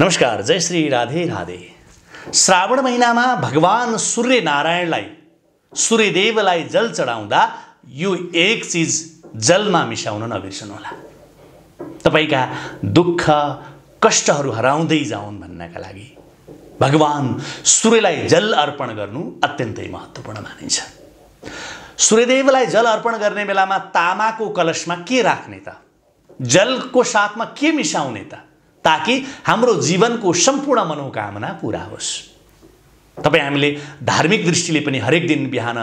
नमस्कार जय श्री राधे राधे श्रावण महिनामा भगवान् नारायणलाई सूर्यदेवलाई जल चढाउँदा यो एक चिज जलमा मिसाउन नबिर्सनुहोला तपाईँका दुःख कष्टहरू हराउँदै जाउन् भन्नका लागि भगवान् सूर्यलाई जल अर्पण गर्नु अत्यन्तै महत्त्वपूर्ण मानिन्छ सूर्यदेवलाई जल अर्पण गर्ने बेलामा तामाको कलशमा के राख्ने त जलको साथमा के मिसाउने त ताकि हाम्रो जीवनको सम्पूर्ण मनोकामना पुरा होस् तपाईँ हामीले धार्मिक दृष्टिले पनि हरेक दिन बिहान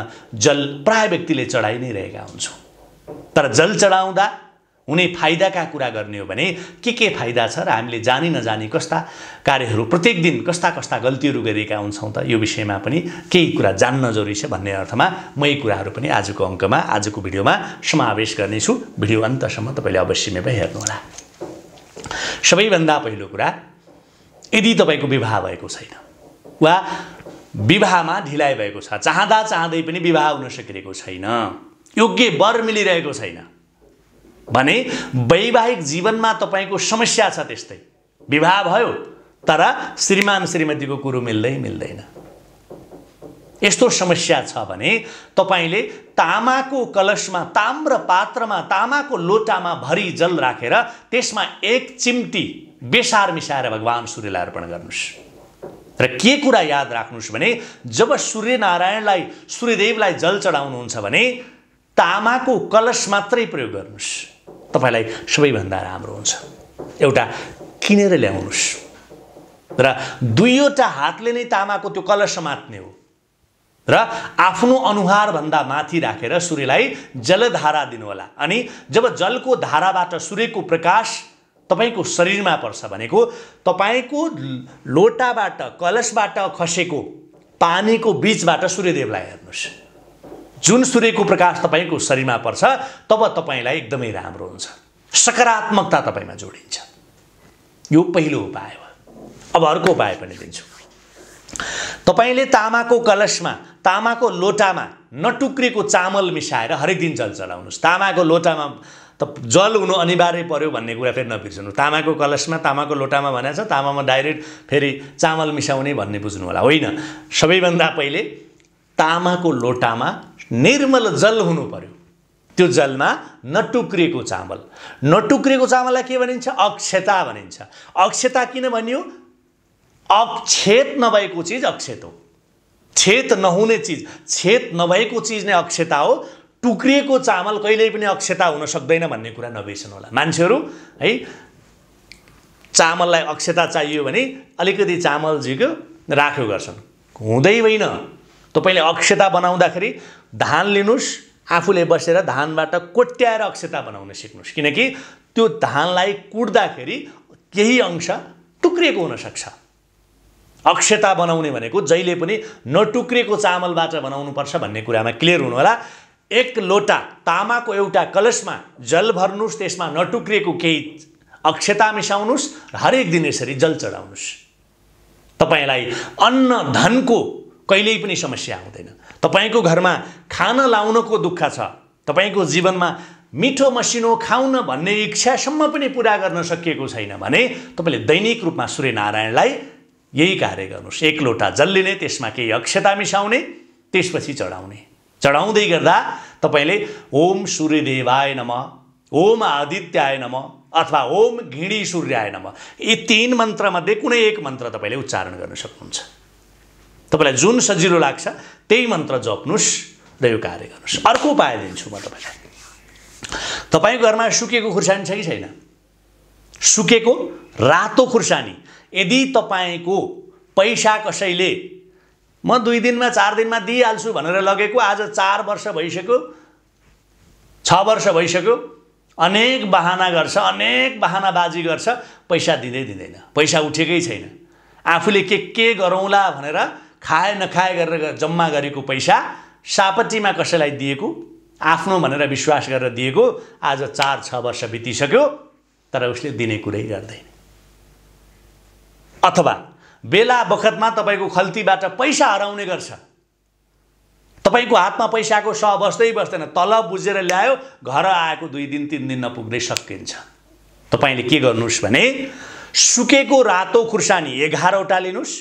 जल प्राय व्यक्तिले चढाइ नै रहेका हुन्छौँ तर जल चढाउँदा हुने फाइदाका कुरा गर्ने हो भने के के फाइदा छ र हामीले जानी नजानी कस्ता कार्यहरू प्रत्येक दिन कस्ता कस्ता गल्तीहरू गरेका हुन्छौँ त यो विषयमा पनि केही कुरा जान्न जरुरी छ भन्ने अर्थमा म यी कुराहरू पनि आजको अङ्कमा आजको भिडियोमा समावेश गर्नेछु भिडियो अन्तसम्म तपाईँले अवश्य नै हेर्नुहोला सबैभन्दा पहिलो कुरा यदि तपाईँको विवाह भएको छैन वा विवाहमा ढिलाइ भएको छ चाहँदा चाहँदै पनि विवाह हुन सकिरहेको छैन योग्य वर मिलिरहेको छैन भने वैवाहिक जीवनमा तपाईँको समस्या छ त्यस्तै विवाह भयो तर श्रीमान श्रीमतीको कुरो मिल्दै मिल्दैन यस्तो समस्या छ भने तपाईँले तामाको कलशमा ताम्र पात्रमा तामाको लोटामा भरि जल राखेर त्यसमा एक चिम्टी बेसार मिसाएर भगवान् सूर्यलाई अर्पण गर्नुहोस् र के कुरा याद राख्नुहोस् भने जब सूर्यनारायणलाई सूर्यदेवलाई जल चढाउनुहुन्छ भने तामाको कलश मात्रै प्रयोग गर्नुहोस् तपाईँलाई सबैभन्दा राम्रो हुन्छ एउटा किनेर ल्याउनुहोस् र दुईवटा हातले नै तामाको त्यो कलश मात्ने हो र आफ्नो अनुहारभन्दा माथि राखेर सूर्यलाई जलधारा दिनुहोला अनि जब जलको धाराबाट सूर्यको प्रकाश तपाईँको शरीरमा पर्छ भनेको तपाईँको लोटाबाट कलशबाट खसेको पानीको बिचबाट सूर्यदेवलाई हेर्नुहोस् जुन सूर्यको प्रकाश तपाईँको शरीरमा पर्छ तब तपाईँलाई एकदमै राम्रो हुन्छ सकारात्मकता तपाईँमा जोडिन्छ यो पहिलो उपाय हो अब अर्को उपाय पनि दिन्छु तपाईँले तामाको कलशमा तामाको लोटामा नटुक्रेको चामल मिसाएर हरेक दिन जल चलाउनुहोस् तामाको लोटामा त जल हुनु अनिवार्य पर्यो भन्ने कुरा फेरि नबिर्सनु तामाको कलशमा तामाको लोटामा भनेको छ तामामा डाइरेक्ट फेरि चामल मिसाउने भन्ने बुझ्नु होला होइन सबैभन्दा पहिले तामाको लोटामा निर्मल जल हुनु पर्यो त्यो जलमा नटुक्रिएको चामल नटुक्रिएको चामललाई के भनिन्छ अक्षता भनिन्छ अक्षता किन भनियो अक्षेत नभएको चिज अक्षेत हो छेत नहुने चिज छेत नभएको चिज नै अक्षता हो टुक्रिएको चामल कहिल्यै पनि अक्षता हुन सक्दैन भन्ने कुरा नबिर्सनु होला मान्छेहरू है चामललाई अक्षता चाहियो भने अलिकति चामल झिक्यो राख्यो गर्छन् हुँदै होइन तपाईँले अक्षता बनाउँदाखेरि धान लिनुहोस् आफूले बसेर धानबाट कोट्याएर अक्षता बनाउन सिक्नुहोस् किनकि त्यो धानलाई कुट्दाखेरि केही अंश टुक्रिएको हुनसक्छ अक्षता बनाउने भनेको जहिले पनि नटुक्रिएको चामलबाट बनाउनुपर्छ भन्ने कुरामा क्लियर हुनुहोला एक लोटा तामाको एउटा कलशमा जल भर्नुहोस् त्यसमा नटुक्रिएको केही अक्षता मिसाउनुहोस् हरेक दिन यसरी जल चढाउनुहोस् तपाईँलाई अन्न धनको कहिल्यै पनि समस्या हुँदैन तपाईँको घरमा खान लाउनको दुःख छ तपाईँको जीवनमा मिठो मसिनो खाउन भन्ने इच्छासम्म पनि पुरा गर्न सकिएको छैन भने तपाईँले दैनिक रूपमा सूर्यनारायणलाई यही कार्य गर्नुहोस् एक लोटा जल नै त्यसमा केही अक्षता मिसाउने त्यसपछि चढाउने चढाउँदै गर्दा तपाईँले ओम सूर्यदेवाय नम ओम आदित्याय नम अथवा ओम घिणी सूर्याय नम यी तिन मन्त्रमध्ये कुनै एक मन्त्र तपाईँले उच्चारण गर्न सक्नुहुन्छ तपाईँलाई जुन सजिलो लाग्छ त्यही मन्त्र जप्नुहोस् र यो कार्य गर्नुहोस् अर्को उपाय दिन्छु म तपाईँलाई तपाईँको घरमा सुकेको खुर्सानी छ कि छैन सुकेको रातो खुर्सानी यदि तपाईँको पैसा कसैले म दुई दिनमा चार दिनमा दिइहाल्छु भनेर लगेको आज चार वर्ष भइसक्यो छ वर्ष भइसक्यो अनेक बहाना गर्छ अनेक बहानाबाजी गर्छ पैसा दिँदै दिँदैन पैसा उठेकै छैन आफूले के के गरौँला भनेर खाए नखाए गरेर जम्मा गरेको पैसा सापट्टिमा कसैलाई दिएको आफ्नो भनेर विश्वास गरेर दिएको आज चार छ वर्ष बितिसक्यो तर उसले दिने कुरै गर्दैन अथवा बेला बखतमा तपाईँको खल्तीबाट पैसा हराउने गर्छ तपाईँको हातमा पैसाको स बस्दै बस्दैन तल बुझेर ल्यायो घर आएको दुई दिन तिन दिन नपुग्दै सकिन्छ तपाईँले के गर्नुहोस् भने सुकेको रातो खुर्सानी एघारवटा लिनुहोस्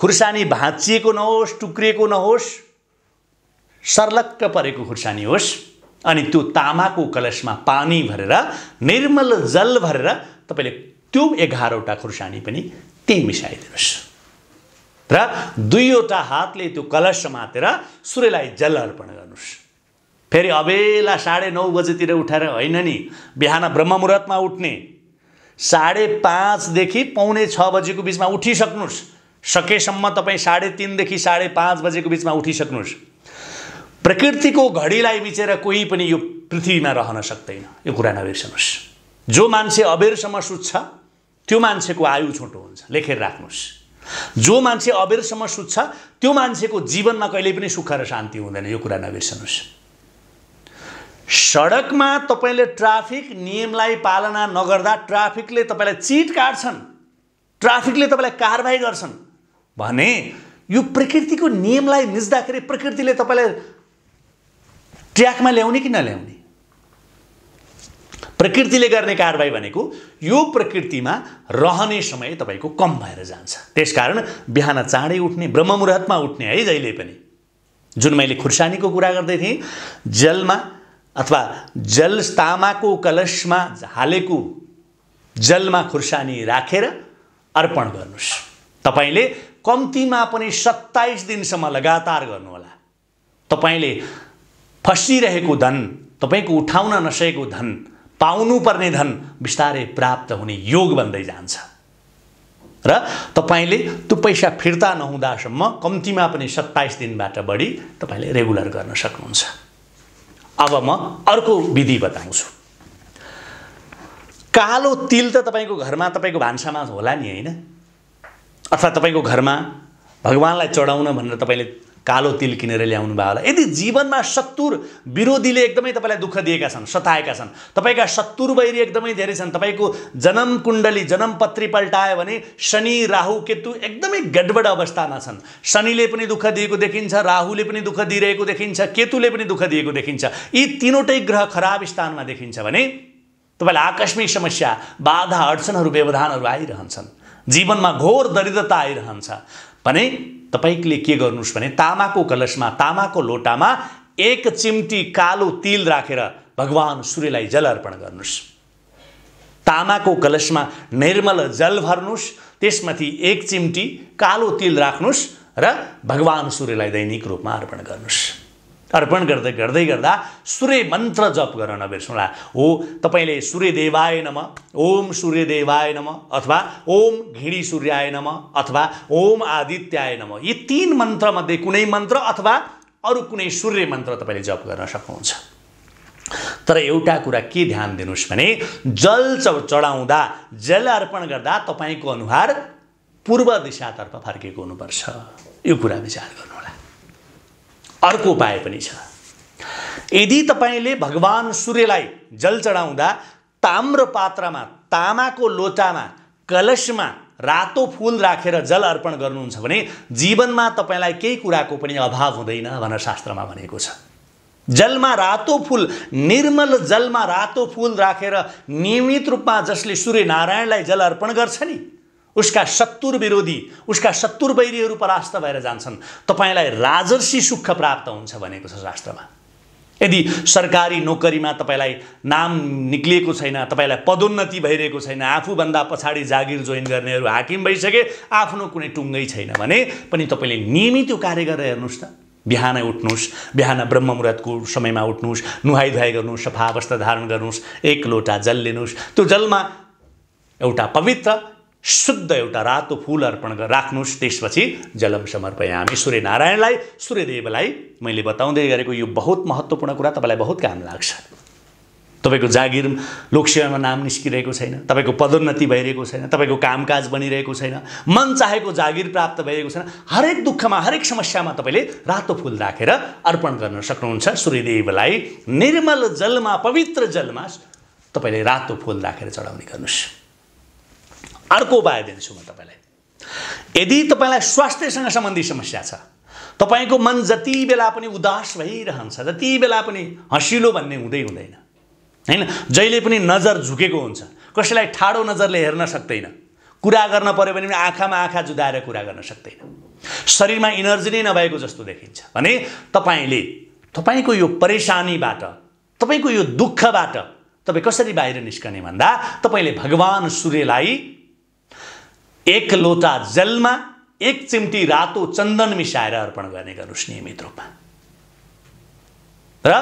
खुर्सानी भाँचिएको नहोस् टुक्रिएको नहोस् सर्लक्क परेको खुर्सानी होस् अनि त्यो तामाको कलशमा पानी भरेर निर्मल जल भरेर तपाईँले त्यो एघारवटा खुर्सानी पनि त्यही मिसाइदिनुहोस् र दुईवटा हातले त्यो कलश समातेर सूर्यलाई जल अर्पण गर्नुहोस् फेरि अबेला साढे नौ बजेतिर उठाएर होइन नि बिहान ब्रह्म मुहुर्तमा उठ्ने साढे पाँचदेखि पाउने छ बजेको बिचमा उठिसक्नुहोस् सकेसम्म तपाईँ साढे तिनदेखि साढे पाँच बजेको बिचमा उठिसक्नुहोस् प्रकृतिको घडीलाई मिचेर कोही पनि यो पृथ्वीमा रहन सक्दैन यो कुरा नबिर्सनुहोस् जो मान्छे अबेरसम्म सुत्छ त्यो मान्छेको आयु छोटो हुन्छ लेखेर राख्नुहोस् जो मान्छे अबेरसम्म सुत्छ त्यो मान्छेको जीवनमा कहिले पनि सुख र शान्ति हुँदैन यो कुरा नबिर्सनुहोस् सडकमा तपाईँले ट्राफिक नियमलाई पालना नगर्दा ट्राफिकले तपाईँलाई चिट काट्छन् ट्राफिकले तपाईँलाई कारवाही गर्छन् भने यो प्रकृतिको नियमलाई मिच्दाखेरि प्रकृतिले तपाईँलाई ट्र्याकमा ल्याउने कि नल्याउने प्रकृतिले गर्ने कारवाही भनेको यो प्रकृतिमा रहने समय तपाईँको कम भएर जान्छ त्यसकारण बिहान चाँडै उठ्ने ब्रह्ममुहूर्तमा उठ्ने है जहिले पनि जुन मैले खुर्सानीको कुरा गर्दै थिएँ जलमा अथवा जल तामाको कलशमा हालेको जलमा खुर्सानी राखेर अर्पण गर्नुहोस् तपाईँले कम्तीमा पनि सत्ताइस दिनसम्म लगातार गर्नुहोला तपाईँले फसिरहेको धन तपाईँको उठाउन नसकेको धन पाउनुपर्ने धन बिस्तारै प्राप्त हुने योग बन्दै जान्छ र तपाईँले त्यो पैसा फिर्ता नहुँदासम्म कम्तीमा पनि सत्ताइस दिनबाट बढी तपाईँले रेगुलर गर्न सक्नुहुन्छ अब म अर्को विधि बताउँछु कालो तिल त तपाईँको घरमा तपाईँको भान्सामा होला नि होइन अथवा तपाईँको घरमा भगवान्लाई चढाउन भनेर तपाईँले कालो तिल किनेर ल्याउनु भयो होला यदि जीवनमा शत्रुर विरोधीले एकदमै तपाईँलाई दुःख दिएका छन् सताएका छन् तपाईँका शत्रु वैरी एकदमै धेरै छन् तपाईँको जन्म कुण्डली जन्मपत्री पल्टायो भने शनि राहु केतु एकदमै गडबड अवस्थामा छन् शनिले पनि दुःख दिएको देखिन्छ राहुले पनि दुःख दिइरहेको देखिन्छ केतुले पनि दुःख दिएको देखिन्छ यी तिनवटै ग्रह खराब स्थानमा देखिन्छ भने तपाईँलाई आकस्मिक समस्या बाधा अडचनहरू व्यवधानहरू आइरहन्छन् जीवनमा घोर दरिद्रता आइरहन्छ भने तपाईँले के गर्नुहोस् भने तामाको कलशमा तामाको लोटामा एक चिम्टी कालो तिल राखेर रा, भगवान् सूर्यलाई जल अर्पण गर्नुहोस् तामाको कलशमा निर्मल जल भर्नुहोस् त्यसमाथि एक चिम्टी कालो तिल राख्नुहोस् र भगवान् सूर्यलाई दैनिक रूपमा अर्पण गर्नुहोस् अर्पण गर्दै गर्दै गर्दा सूर्य मन्त्र जप गर्न नबिर्सुला हो तपाईँले सूर्यदेवाय नम ओम सूर्य देवाय नम अथवा ओम घिडी सूर्याय नम अथवा ओम आदित्याय नम यी तिन मन्त्रमध्ये कुनै मन्त्र अथवा अरू कुनै सूर्य मन्त्र तपाईँले जप गर्न सक्नुहुन्छ तर एउटा कुरा के ध्यान दिनुहोस् भने जल चढाउँदा जल अर्पण गर्दा तपाईँको अनुहार पूर्व दिशातर्फ फर्केको हुनुपर्छ यो कुरा विचार गर्नु अर्को उपाय पनि छ यदि तपाईँले भगवान् सूर्यलाई जल चढाउँदा ताम्र पात्रमा तामाको लोटामा कलशमा रातो फुल राखेर रा जल अर्पण गर्नुहुन्छ भने जीवनमा तपाईँलाई केही कुराको पनि अभाव हुँदैन भनेर शास्त्रमा भनेको छ जलमा रातो फुल निर्मल जलमा रातो फुल राखेर रा नियमित रूपमा जसले सूर्यनारायणलाई जल अर्पण गर्छ नि उसका शत्रु विरोधी उसका शत्रु वैरीहरू परास्त भएर जान्छन् तपाईँलाई राजर्षी सुख प्राप्त हुन्छ भनेको छ शास्त्रमा यदि सरकारी नोकरीमा तपाईँलाई नाम निक्लिएको छैन तपाईँलाई पदोन्नति भइरहेको छैन आफूभन्दा पछाडि जागिर जोइन गर्नेहरू हाकिम भइसके आफ्नो कुनै टुङ्गै छैन भने पनि तपाईँले नियमित यो कार्य गरेर हेर्नुहोस् त बिहानै उठ्नुहोस् बिहान ब्रह्म मुहुर्तको समयमा उठ्नुहोस् नुहाइ धुवाई गर्नुहोस् सफा अवस्था धारण गर्नुहोस् एक लोटा जल लिनुहोस् त्यो जलमा एउटा पवित्र शुद्ध एउटा रातो फुल अर्पण गरेर राख्नुहोस् त्यसपछि जलम हामी सूर्यनारायणलाई सूर्यदेवलाई मैले बताउँदै गरेको यो बहुत महत्त्वपूर्ण कुरा तपाईँलाई बहुत काम लाग्छ तपाईँको जागिर लोकसेवामा नाम निस्किरहेको छैन तपाईँको पदोन्नति भइरहेको छैन तपाईँको कामकाज बनिरहेको छैन मन चाहेको जागिर प्राप्त भइरहेको छैन हरेक दुःखमा हरेक समस्यामा तपाईँले रातो फुल राखेर अर्पण गर्न सक्नुहुन्छ सूर्यदेवलाई निर्मल जलमा पवित्र जलमा तपाईँले रातो फुल राखेर चढाउने गर्नुहोस् अर्को उपाय दिन्छु म तपाईँलाई यदि तपाईँलाई स्वास्थ्यसँग सम्बन्धी समस्या छ तपाईँको मन जति बेला पनि उदास भइरहन्छ जति बेला पनि हँसिलो भन्ने हुँदै हुँदैन होइन जहिले पनि नजर झुकेको हुन्छ कसैलाई ठाडो नजरले हेर्न सक्दैन कुरा गर्न पऱ्यो भने पनि आँखामा आँखा जुदाएर कुरा गर्न सक्दैन शरीरमा इनर्जी नै नभएको जस्तो देखिन्छ भने तपाईँले तपाईँको यो परेसानीबाट तपाईँको यो दुःखबाट तपाईँ कसरी बाहिर निस्कने भन्दा तपाईँले भगवान् सूर्यलाई एक लोटा जलमा एक चिम्टी रातो चन्दन मिसाएर अर्पण गर्ने गर्नुहोस् नियमित रूपमा र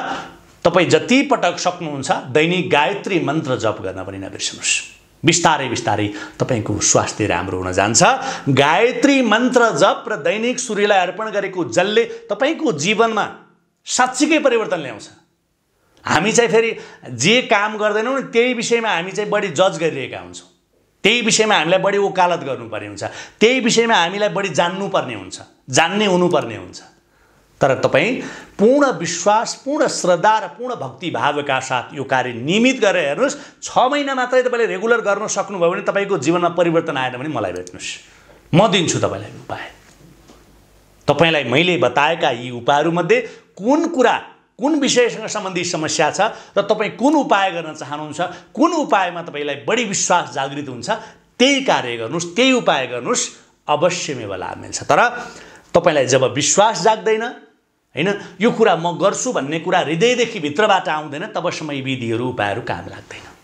तपाईँ जति पटक सक्नुहुन्छ दैनिक गायत्री मन्त्र जप गर्न पनि नबिर्सनुहोस् बिस्तारै बिस्तारै तपाईँको स्वास्थ्य राम्रो हुन जान्छ गायत्री मन्त्र जप र दैनिक सूर्यलाई अर्पण गरेको जलले तपाईँको जीवनमा साँच्चीकै परिवर्तन ल्याउँछ हामी चाहिँ फेरि जे काम गर्दैनौँ त्यही विषयमा हामी चाहिँ बढी जज गरिरहेका हुन्छौँ त्यही विषयमा हामीलाई बढी वकालत गर्नुपर्ने हुन्छ त्यही विषयमा हामीलाई बढी जान्नुपर्ने हुन्छ जान्ने हुनुपर्ने हुन्छ तर तपाईँ पूर्ण विश्वास पूर्ण श्रद्धा र पूर्ण भक्तिभावका साथ यो कार्य नियमित गरेर हेर्नुहोस् छ महिना मात्रै तपाईँले रेगुलर गर्न सक्नुभयो भने तपाईँको जीवनमा परिवर्तन आएन भने मलाई भेट्नुहोस् म दिन्छु तपाईँलाई उपाय तपाईँलाई मैले बताएका यी उपायहरूमध्ये कुन कुरा कुन विषयसँग सम्बन्धी समस्या छ र तपाईँ कुन उपाय गर्न चाहनुहुन्छ कुन उपायमा तपाईँलाई बढी विश्वास जागृत हुन्छ त्यही कार्य गर्नुहोस् त्यही उपाय गर्नुहोस् मेरो लाभ मिल्छ तर तपाईँलाई जब विश्वास जाग्दैन होइन यो कुरा म गर्छु भन्ने कुरा हृदयदेखि भित्रबाट आउँदैन तबसम्म यी विधिहरू उपायहरू काम लाग्दैन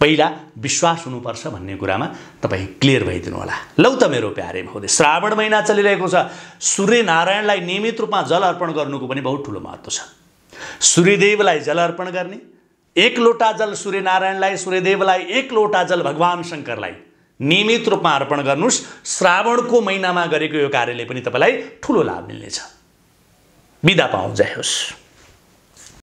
पहिला विश्वास हुनुपर्छ भन्ने कुरामा तपाईँ क्लियर भइदिनु होला लौ त मेरो प्यारे महोदय श्रावण महिना चलिरहेको छ सूर्य नारायणलाई नियमित रूपमा जल अर्पण गर्नुको पनि बहुत ठुलो महत्त्व छ सूर्यदेवलाई जल अर्पण गर्ने एक लोटा जल नारायणलाई सूर्यदेवलाई एक लोटा जल भगवान् शङ्करलाई नियमित रूपमा अर्पण गर्नुहोस् श्रावणको महिनामा गरेको यो कार्यले पनि तपाईँलाई ठुलो लाभ मिल्नेछ बिदा पाउँ होस्